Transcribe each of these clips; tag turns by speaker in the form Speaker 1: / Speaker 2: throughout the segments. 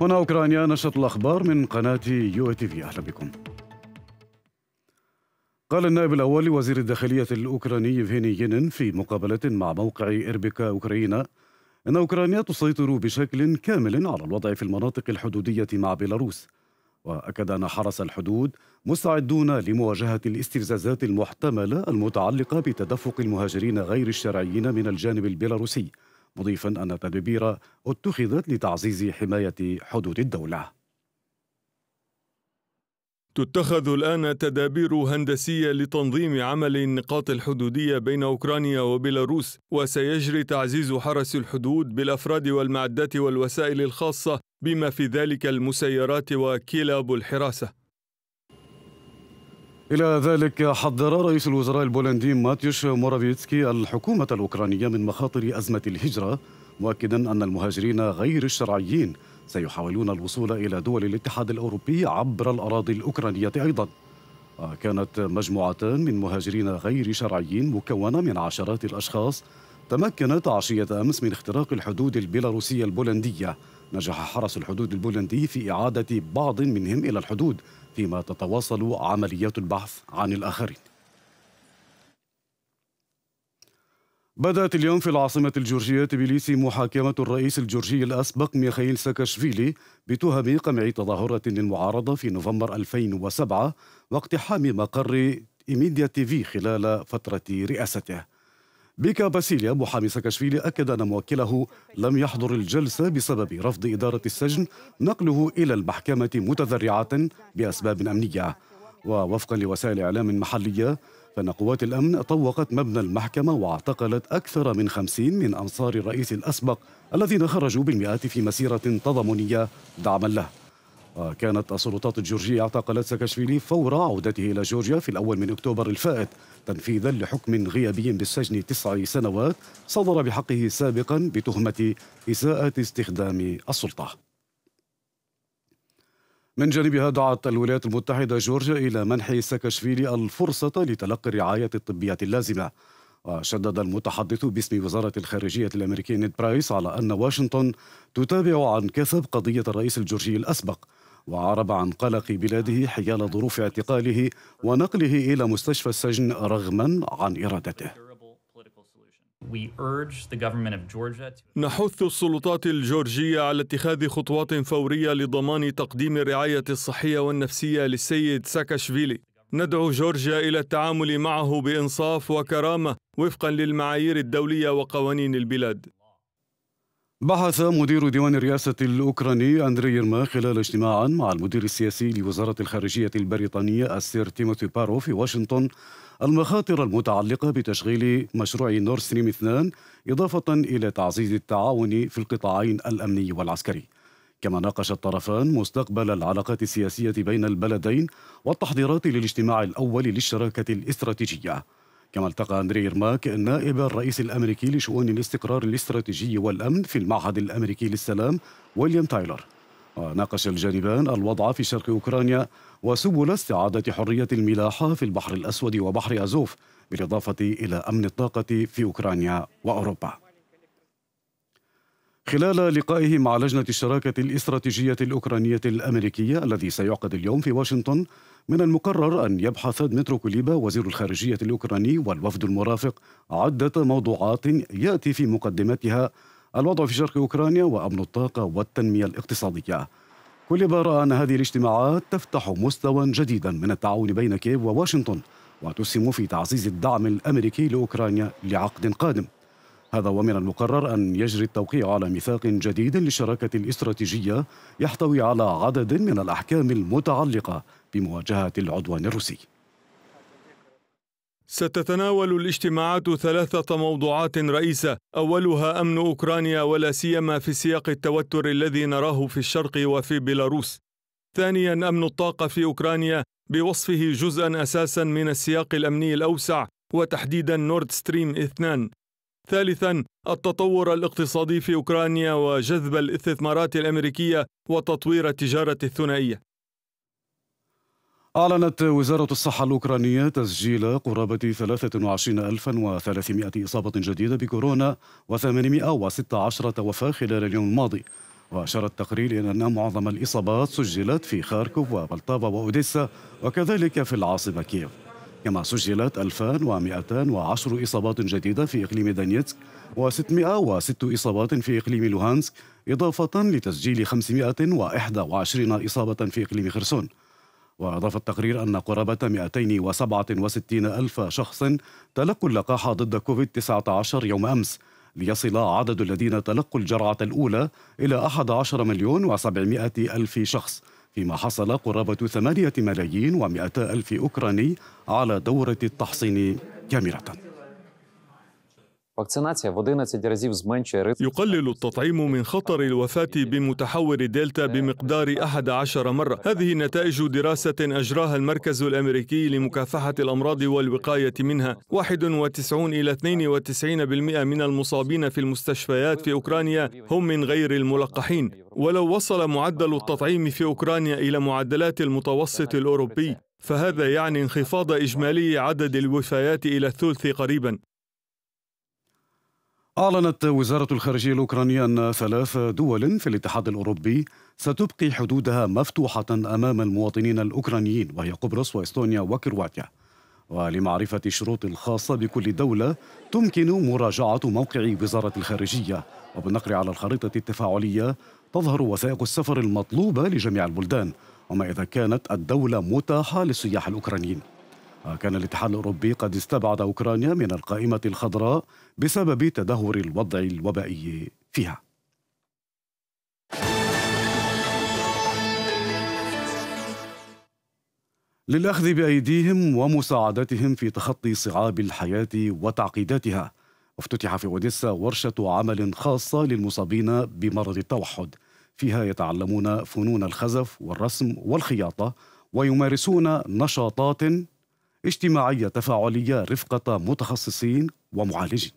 Speaker 1: هنا أوكرانيا نشرة الأخبار من قناة يو تي في أهلا بكم قال النائب الأول لوزير الداخلية الأوكراني فيني ينن في مقابلة مع موقع إربكا أوكرانيا أن أوكرانيا تسيطر بشكل كامل على الوضع في المناطق الحدودية مع بيلاروس وأكد أن حرس الحدود مستعدون لمواجهة الاستفزازات المحتملة المتعلقة بتدفق المهاجرين غير الشرعيين من الجانب البيلاروسي مضيفا أن تدابير اتخذت لتعزيز حماية حدود الدولة
Speaker 2: تتخذ الآن تدابير هندسية لتنظيم عمل النقاط الحدودية بين أوكرانيا وبيلاروس وسيجري تعزيز حرس الحدود بالأفراد والمعدات والوسائل الخاصة بما في ذلك المسيرات وكلاب الحراسة
Speaker 1: إلى ذلك حذر رئيس الوزراء البولندي ماتيوش مورافيتسكي الحكومة الأوكرانية من مخاطر أزمة الهجرة مؤكدا أن المهاجرين غير الشرعيين سيحاولون الوصول إلى دول الاتحاد الأوروبي عبر الأراضي الأوكرانية أيضا كانت مجموعتان من مهاجرين غير شرعيين مكونة من عشرات الأشخاص تمكنت عشية أمس من اختراق الحدود البيلاروسية البولندية نجح حرس الحدود البولندي في إعادة بعض منهم إلى الحدود فيما تتواصل عمليات البحث عن الآخرين بدأت اليوم في العاصمة الجورجية تبليسي محاكمة الرئيس الجورجي الأسبق ميخائيل ساكاشفيلي بتهم قمع تظاهرة للمعارضة في نوفمبر 2007 واقتحام مقر إيميديا تيفي خلال فترة رئاسته بيكا باسيليا محامي ساكاشفيلي أكد أن موكله لم يحضر الجلسة بسبب رفض إدارة السجن نقله إلى المحكمة متذرعة بأسباب أمنية ووفقا لوسائل إعلام محلية فإن قوات الأمن طوقت مبنى المحكمة واعتقلت أكثر من خمسين من أنصار الرئيس الأسبق الذين خرجوا بالمئات في مسيرة تضامنية دعما له وكانت السلطات الجورجية اعتقلت ساكاشفيلي فور عودته إلى جورجيا في الأول من أكتوبر الفائت تنفيذا لحكم غيابي بالسجن تسع سنوات صدر بحقه سابقا بتهمة إساءة استخدام السلطة من جانبها دعت الولايات المتحدة جورجيا إلى منح ساكاشفيلي الفرصة لتلقي الرعاية الطبية اللازمة وشدد المتحدث باسم وزارة الخارجية الأمريكية نيد برايس على أن واشنطن تتابع عن كثب قضية الرئيس الجورجي الأسبق وأعرب عن قلق بلاده حيال ظروف اعتقاله ونقله إلى مستشفى السجن رغما عن إرادته
Speaker 2: نحث السلطات الجورجية على اتخاذ خطوات فورية لضمان تقديم الرعاية الصحية والنفسية للسيد ساكاشفيلي ندعو جورجيا إلى التعامل معه بإنصاف وكرامة وفقا للمعايير الدولية وقوانين البلاد
Speaker 1: بحث مدير ديوان الرئاسة الأوكراني أندري يرما خلال اجتماع مع المدير السياسي لوزارة الخارجية البريطانية السير تيموثي بارو في واشنطن المخاطر المتعلقة بتشغيل مشروع نور ستريم 2 إضافة إلى تعزيز التعاون في القطاعين الأمني والعسكري كما ناقش الطرفان مستقبل العلاقات السياسية بين البلدين والتحضيرات للاجتماع الأول للشراكة الاستراتيجية كما التقى أندري إرماك نائب الرئيس الأمريكي لشؤون الاستقرار الاستراتيجي والأمن في المعهد الأمريكي للسلام ويليام تايلر وناقش الجانبان الوضع في شرق أوكرانيا وسبل استعادة حرية الملاحة في البحر الأسود وبحر أزوف بالإضافة إلى أمن الطاقة في أوكرانيا وأوروبا خلال لقائه مع لجنة الشراكة الاستراتيجية الأوكرانية الأمريكية الذي سيعقد اليوم في واشنطن من المقرر أن يبحث دمترو كوليبا وزير الخارجية الأوكراني والوفد المرافق عدة موضوعات يأتي في مقدمتها الوضع في شرق أوكرانيا وأمن الطاقة والتنمية الاقتصادية كوليبا رأى أن هذه الاجتماعات تفتح مستوى جديدا من التعاون بين كييف وواشنطن وتسهم في تعزيز الدعم الأمريكي لأوكرانيا لعقد قادم هذا ومن المقرر أن يجري التوقيع على ميثاق جديد للشراكة الاستراتيجية يحتوي على عدد من الأحكام المتعلقة بمواجهة العدوان الروسي
Speaker 2: ستتناول الاجتماعات ثلاثة موضوعات رئيسة، أولها أمن أوكرانيا ولا سيما في سياق التوتر الذي نراه في الشرق وفي بيلاروس. ثانيا أمن الطاقة في أوكرانيا بوصفه جزءا أساسا من السياق الأمني الأوسع وتحديدا نورد ستريم 2 ثالثا التطور الاقتصادي في أوكرانيا وجذب الاستثمارات الأمريكية وتطوير التجارة الثنائية أعلنت
Speaker 1: وزارة الصحة الأوكرانية تسجيل قرابة 23300 إصابة جديدة بكورونا و816 وفاة خلال اليوم الماضي وأشار التقرير إلى أن معظم الإصابات سجلت في خاركوف وبلطافا وأوديسا وكذلك في العاصمة كييف كما سجلت 2210 إصابات جديدة في إقليم دانيتسك و606 إصابات في إقليم لوهانسك إضافة لتسجيل 521 إصابة في إقليم خرسون وأضاف التقرير أن قرابة 267 ألف شخص تلقوا اللقاح ضد كوفيد-19 يوم أمس ليصل عدد الذين تلقوا الجرعة الأولى إلى 11 مليون و700 ألف شخص فيما حصل قرابة ثمانية ملايين ومئة ألف أوكراني على دورة التحصين كاملة
Speaker 2: يقلل التطعيم من خطر الوفاة بمتحور دلتا بمقدار 11 مرة هذه نتائج دراسة أجراها المركز الأمريكي لمكافحة الأمراض والوقاية منها 91 إلى 92% من المصابين في المستشفيات في أوكرانيا هم من غير الملقحين ولو وصل معدل التطعيم في أوكرانيا إلى معدلات المتوسط الأوروبي فهذا يعني انخفاض إجمالي عدد الوفيات إلى الثلث قريبا
Speaker 1: أعلنت وزارة الخارجية الأوكرانية أن ثلاث دول في الاتحاد الأوروبي ستبقي حدودها مفتوحة أمام المواطنين الأوكرانيين وهي قبرص وإستونيا وكرواتيا ولمعرفة الشروط الخاصة بكل دولة تمكن مراجعة موقع وزارة الخارجية وبالنقر على الخريطة التفاعلية تظهر وثائق السفر المطلوبة لجميع البلدان وما إذا كانت الدولة متاحة للسياح الأوكرانيين وكان الاتحاد الأوروبي قد استبعد أوكرانيا من القائمة الخضراء بسبب تدهور الوضع الوبائي فيها للأخذ بأيديهم ومساعدتهم في تخطي صعاب الحياة وتعقيداتها افتتح في أوديسا ورشة عمل خاصة للمصابين بمرض التوحد فيها يتعلمون فنون الخزف والرسم والخياطة ويمارسون نشاطات اجتماعية تفاعلية رفقة متخصصين ومعالجين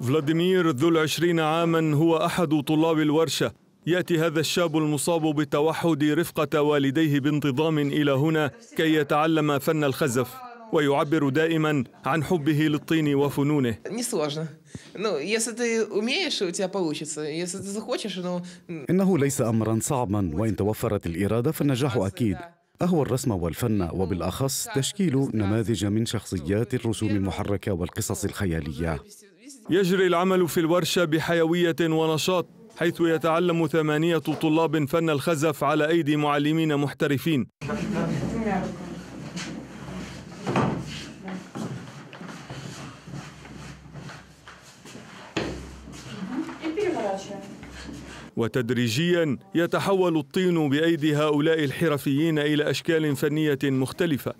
Speaker 2: فلاديمير ذو العشرين عاما هو أحد طلاب الورشة يأتي هذا الشاب المصاب بالتوحد رفقة والديه بانتظام إلى هنا كي يتعلم فن الخزف ويعبر دائما عن حبه للطين وفنونه
Speaker 1: إنه ليس أمرا صعبا وإن توفرت الإرادة فالنجاح أكيد أهوى الرسم والفن وبالأخص تشكيل نماذج من شخصيات الرسوم المحركة والقصص الخيالية
Speaker 2: يجري العمل في الورشة بحيوية ونشاط حيث يتعلم ثمانية طلاب فن الخزف على أيدي معلمين محترفين وتدريجيا يتحول الطين بايدي هؤلاء الحرفيين الى اشكال فنيه مختلفه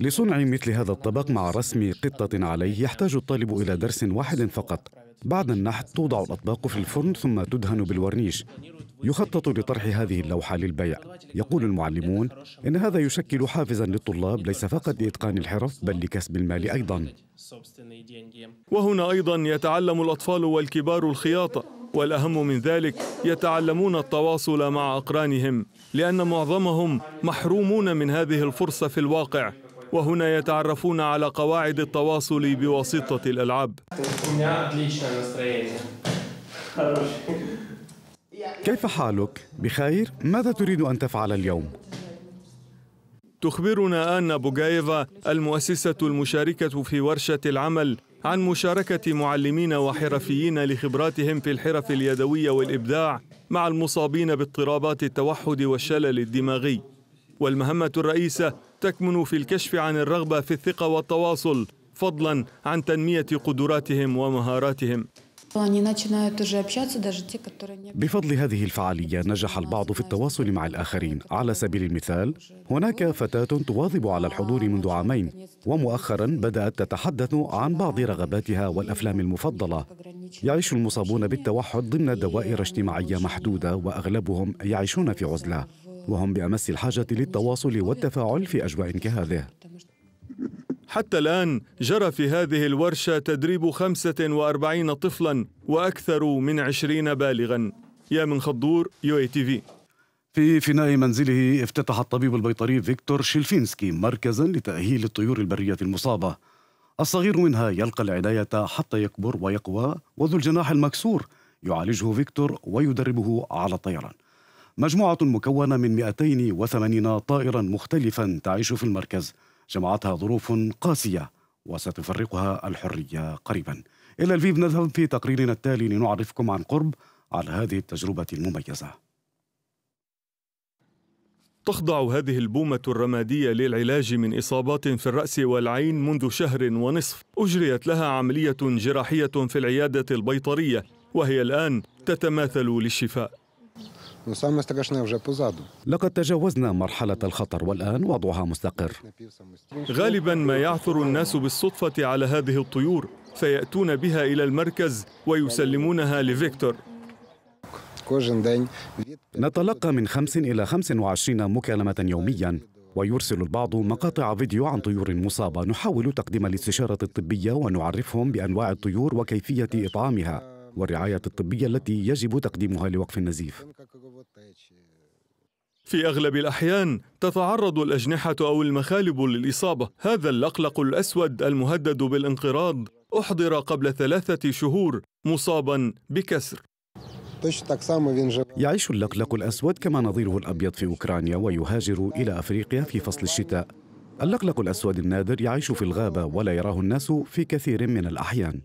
Speaker 1: لصنع مثل هذا الطبق مع رسم قطة عليه يحتاج الطالب إلى درس واحد فقط بعد النحت توضع الأطباق في الفرن ثم تدهن بالورنيش يخطط لطرح هذه اللوحة للبيع يقول المعلمون إن هذا يشكل حافزا للطلاب ليس فقط لإتقان الحرف بل لكسب المال أيضا
Speaker 2: وهنا أيضا يتعلم الأطفال والكبار الخياطة والأهم من ذلك يتعلمون التواصل مع أقرانهم لأن معظمهم محرومون من هذه الفرصة في الواقع وهنا يتعرفون على قواعد التواصل بواسطة الألعاب
Speaker 1: كيف حالك؟ بخير؟ ماذا تريد أن تفعل اليوم؟
Speaker 2: تخبرنا آن بوغايفا المؤسسة المشاركة في ورشة العمل عن مشاركة معلمين وحرفيين لخبراتهم في الحرف اليدوية والإبداع مع المصابين باضطرابات التوحد والشلل الدماغي والمهمة الرئيسة تكمن في الكشف عن الرغبة في الثقة والتواصل فضلا عن تنمية قدراتهم ومهاراتهم
Speaker 1: بفضل هذه الفعالية نجح البعض في التواصل مع الآخرين على سبيل المثال هناك فتاة تواظب على الحضور منذ عامين ومؤخرا بدأت تتحدث عن بعض رغباتها والأفلام المفضلة يعيش المصابون بالتوحد ضمن دوائر اجتماعية محدودة وأغلبهم يعيشون في عزلة وهم بأمس الحاجة للتواصل والتفاعل في أجواء كهذه
Speaker 2: حتى الآن جرى في هذه الورشة تدريب 45 طفلا وأكثر من 20 بالغا يا من خضور يو اي تي في
Speaker 1: في فناء منزله افتتح الطبيب البيطري فيكتور شيلفينسكي مركزا لتأهيل الطيور البرية المصابة الصغير منها يلقى العناية حتى يكبر ويقوى وذو الجناح المكسور يعالجه فيكتور ويدربه على الطيران مجموعة مكونة من 280 طائرا مختلفا تعيش في المركز جمعتها ظروف قاسية وستفرقها الحرية قريبا إلى الفيف نذهب في تقريرنا التالي لنعرفكم عن قرب على هذه التجربة المميزة
Speaker 2: تخضع هذه البومة الرمادية للعلاج من إصابات في الرأس والعين منذ شهر ونصف أجريت لها عملية جراحية في العيادة البيطرية وهي الآن تتماثل للشفاء
Speaker 1: позаду. لقد تجاوزنا مرحلة الخطر والآن وضعها مستقر.
Speaker 2: غالبا ما يعثر الناس بالصدفة على هذه الطيور فيأتون بها إلى المركز ويسلمونها لفيكتور.
Speaker 1: نتلقى من 5 إلى 25 مكالمة يوميا ويرسل البعض مقاطع فيديو عن طيور مصابة نحاول تقديم الاستشارة الطبية ونعرفهم بأنواع الطيور وكيفية إطعامها والرعاية الطبية التي يجب تقديمها لوقف النزيف
Speaker 2: في أغلب الأحيان تتعرض الأجنحة أو المخالب للإصابة هذا اللقلق الأسود المهدد بالانقراض أحضر قبل ثلاثة شهور مصابا بكسر
Speaker 1: يعيش اللقلق الأسود كما نظيره الأبيض في أوكرانيا ويهاجر إلى أفريقيا في فصل الشتاء اللقلق الأسود النادر يعيش في الغابة ولا يراه الناس في كثير من الأحيان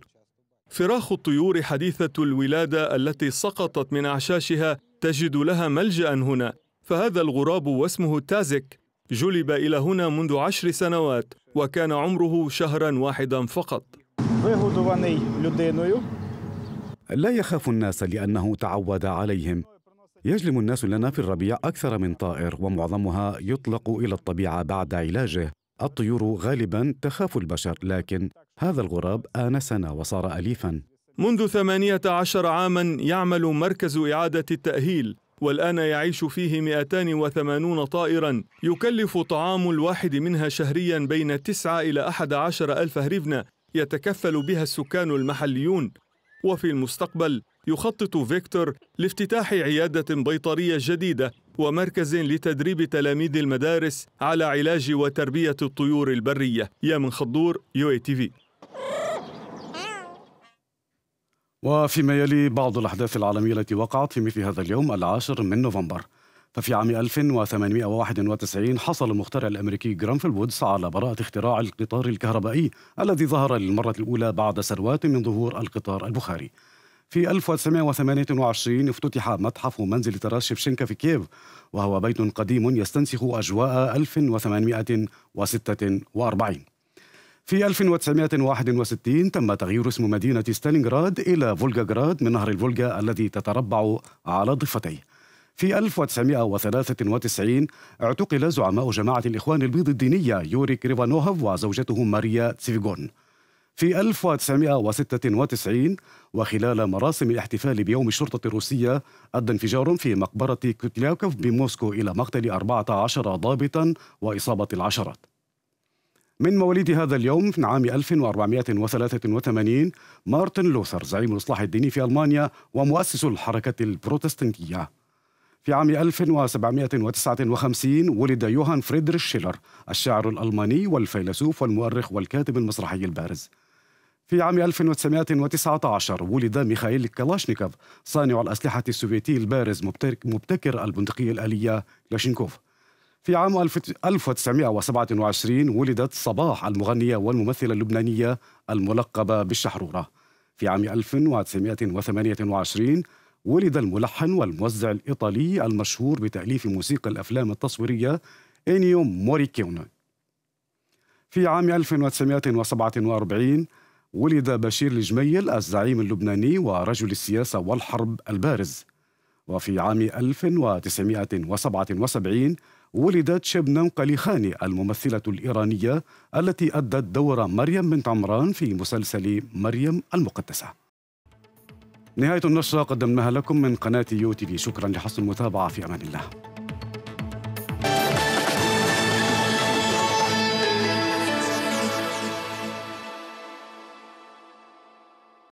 Speaker 2: فراخ الطيور حديثة الولادة التي سقطت من أعشاشها تجد لها ملجأ هنا فهذا الغراب واسمه تازك جلب إلى هنا منذ عشر سنوات وكان عمره شهرا واحدا فقط
Speaker 1: لا يخاف الناس لأنه تعود عليهم يجلم الناس لنا في الربيع أكثر من طائر ومعظمها يطلق إلى الطبيعة بعد علاجه الطيور غالبا تخاف البشر لكن هذا الغراب آنسنا وصار أليفا
Speaker 2: منذ 18 عاما يعمل مركز إعادة التأهيل والآن يعيش فيه 280 طائرا يكلف طعام الواحد منها شهريا بين 9 إلى 11 ألف هريفنة يتكفل بها السكان المحليون وفي المستقبل يخطط فيكتور لافتتاح عيادة بيطرية جديدة ومركز لتدريب تلاميذ المدارس على علاج وتربية الطيور البرية يا من خضور يو اي تي في
Speaker 1: وفيما يلي بعض الأحداث العالمية التي وقعت في مثل هذا اليوم العاشر من نوفمبر ففي عام 1891 حصل المخترع الأمريكي جرانفيل وودز على براءة اختراع القطار الكهربائي الذي ظهر للمرة الأولى بعد سنوات من ظهور القطار البخاري في 1928 افتتح متحف منزل تراس شفشنكا في كييف وهو بيت قديم يستنسخ أجواء 1846 في 1961 تم تغيير اسم مدينة ستالينغراد إلى فولغاغراد من نهر الفولغا الذي تتربع على ضفتيه في 1993 اعتقل زعماء جماعة الإخوان البيض الدينية يوري كريفانوهف وزوجته ماريا تسيفيغون في 1996 وخلال مراسم الاحتفال بيوم الشرطة الروسية أدى انفجار في مقبرة كوتلياكوف بموسكو إلى مقتل 14 ضابطا وإصابة العشرات من مواليد هذا اليوم في عام 1483 مارتن لوثر زعيم الإصلاح الديني في ألمانيا ومؤسس الحركة البروتستانتية في عام 1759 ولد يوهان فريدريش شيلر الشاعر الألماني والفيلسوف والمؤرخ والكاتب المسرحي البارز في عام 1919 ولد ميخائيل كلاشنيكوف صانع الأسلحة السوفيتي البارز مبتكر البندقية الآلية كلاشينكوف في عام 1927 ولدت صباح المغنية والممثلة اللبنانية الملقبة بالشحرورة في عام 1928 ولد الملحن والموزع الإيطالي المشهور بتأليف موسيقى الأفلام التصويرية إنيو موريكيون في عام 1947 ولد بشير الجميل الزعيم اللبناني ورجل السياسة والحرب البارز وفي عام 1977 ولدت شبنم قليخاني الممثلة الإيرانية التي أدت دور مريم بنت عمران في مسلسل مريم المقدسة نهاية النشرة قدمناها لكم من قناة يو تي في شكرا لحسن المتابعة في أمان الله